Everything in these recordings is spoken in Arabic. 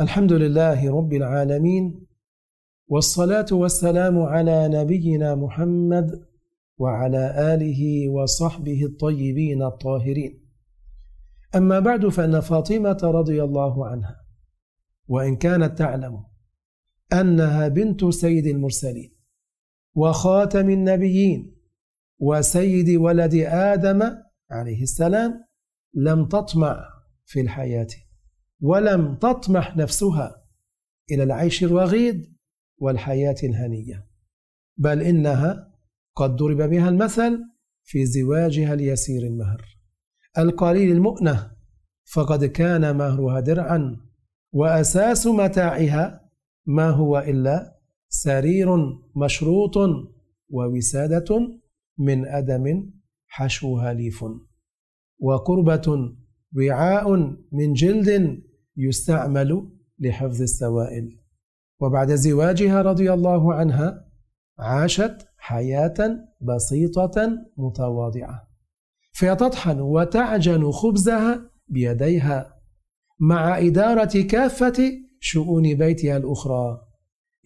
الحمد لله رب العالمين والصلاة والسلام على نبينا محمد وعلى آله وصحبه الطيبين الطاهرين أما بعد فإن فاطمة رضي الله عنها وإن كانت تعلم أنها بنت سيد المرسلين وخاتم النبيين وسيد ولد آدم عليه السلام لم تطمع في الحياة ولم تطمح نفسها إلى العيش الوغيد والحياة الهنية بل إنها قد ضرب بها المثل في زواجها اليسير المهر القليل المؤنة فقد كان مهرها درعا وأساس متاعها ما هو إلا سرير مشروط ووسادة من أدم حشوها ليف وقربة وعاء من جلد يستعمل لحفظ السوائل وبعد زواجها رضي الله عنها عاشت حياة بسيطة متواضعة فيتطحن وتعجن خبزها بيديها مع إدارة كافة شؤون بيتها الأخرى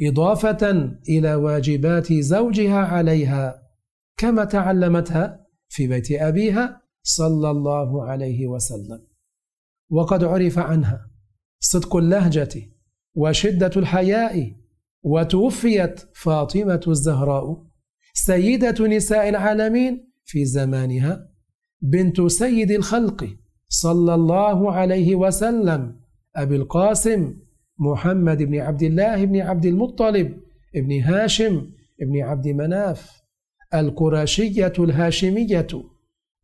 إضافة إلى واجبات زوجها عليها كما تعلمتها في بيت أبيها صلى الله عليه وسلم وقد عرف عنها صدق اللهجة وشدة الحياء وتوفيت فاطمة الزهراء سيدة نساء العالمين في زمانها بنت سيد الخلق صلى الله عليه وسلم أبي القاسم محمد بن عبد الله بن عبد المطلب بن هاشم بن عبد مناف القرشية الهاشمية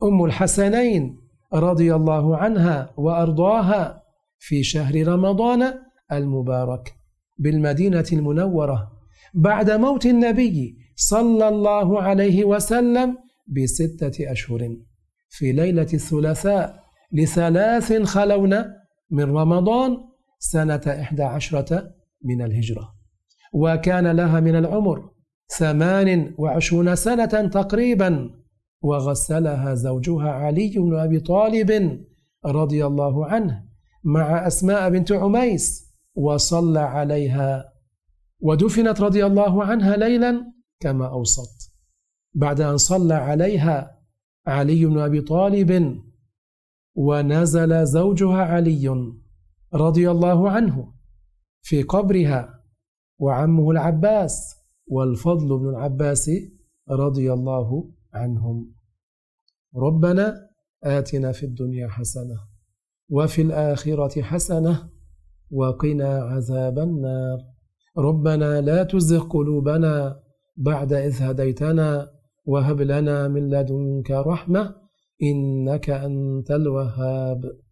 أم الحسنين رضي الله عنها وأرضاها في شهر رمضان المبارك بالمدينة المنورة بعد موت النبي صلى الله عليه وسلم بستة أشهر في ليلة الثلاثاء لثلاث خلون من رمضان سنة إحدى عشرة من الهجرة وكان لها من العمر ثمان وعشرون سنة تقريبا وغسلها زوجها علي بن أبي طالب رضي الله عنه مع أسماء بنت عميس وصلى عليها ودفنت رضي الله عنها ليلا كما أوصت بعد أن صلى عليها علي بن أبي طالب ونزل زوجها علي رضي الله عنه في قبرها وعمه العباس والفضل بن العباس رضي الله عنهم ربنا آتنا في الدنيا حسنه وفي الآخرة حسنة وقنا عذاب النار ربنا لا تزغ قلوبنا بعد إذ هديتنا وهب لنا من لدنك رحمة إنك أنت الوهاب